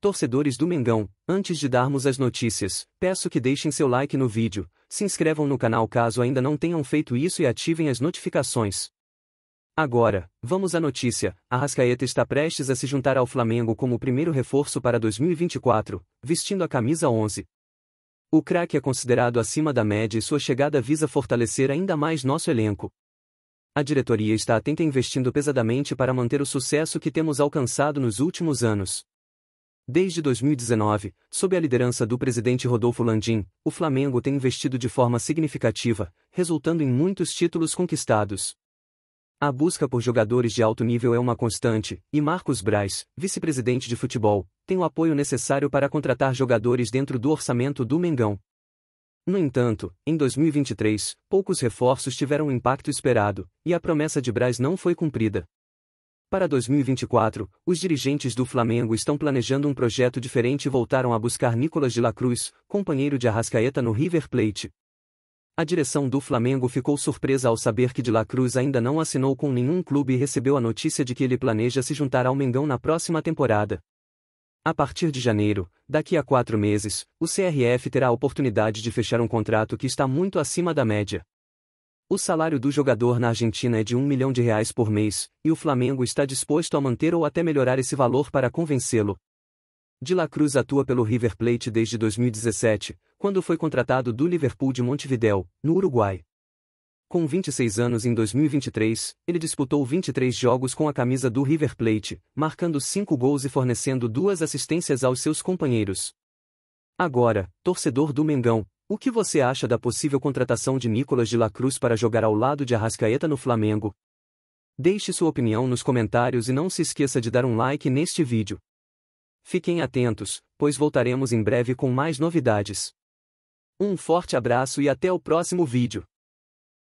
Torcedores do Mengão, antes de darmos as notícias, peço que deixem seu like no vídeo, se inscrevam no canal caso ainda não tenham feito isso e ativem as notificações. Agora, vamos à notícia: a Rascaeta está prestes a se juntar ao Flamengo como o primeiro reforço para 2024, vestindo a camisa 11. O craque é considerado acima da média e sua chegada visa fortalecer ainda mais nosso elenco. A diretoria está atenta e investindo pesadamente para manter o sucesso que temos alcançado nos últimos anos. Desde 2019, sob a liderança do presidente Rodolfo Landim, o Flamengo tem investido de forma significativa, resultando em muitos títulos conquistados. A busca por jogadores de alto nível é uma constante, e Marcos Braz, vice-presidente de futebol, tem o apoio necessário para contratar jogadores dentro do orçamento do Mengão. No entanto, em 2023, poucos reforços tiveram o impacto esperado, e a promessa de Braz não foi cumprida. Para 2024, os dirigentes do Flamengo estão planejando um projeto diferente e voltaram a buscar Nicolas de la Cruz, companheiro de Arrascaeta no River Plate. A direção do Flamengo ficou surpresa ao saber que de la Cruz ainda não assinou com nenhum clube e recebeu a notícia de que ele planeja se juntar ao Mengão na próxima temporada. A partir de janeiro, daqui a quatro meses, o CRF terá a oportunidade de fechar um contrato que está muito acima da média. O salário do jogador na Argentina é de 1 milhão de reais por mês, e o Flamengo está disposto a manter ou até melhorar esse valor para convencê-lo. De La Cruz atua pelo River Plate desde 2017, quando foi contratado do Liverpool de Montevideo, no Uruguai. Com 26 anos em 2023, ele disputou 23 jogos com a camisa do River Plate, marcando 5 gols e fornecendo duas assistências aos seus companheiros. Agora, torcedor do Mengão, o que você acha da possível contratação de Nicolas de la Cruz para jogar ao lado de Arrascaeta no Flamengo? Deixe sua opinião nos comentários e não se esqueça de dar um like neste vídeo. Fiquem atentos, pois voltaremos em breve com mais novidades. Um forte abraço e até o próximo vídeo.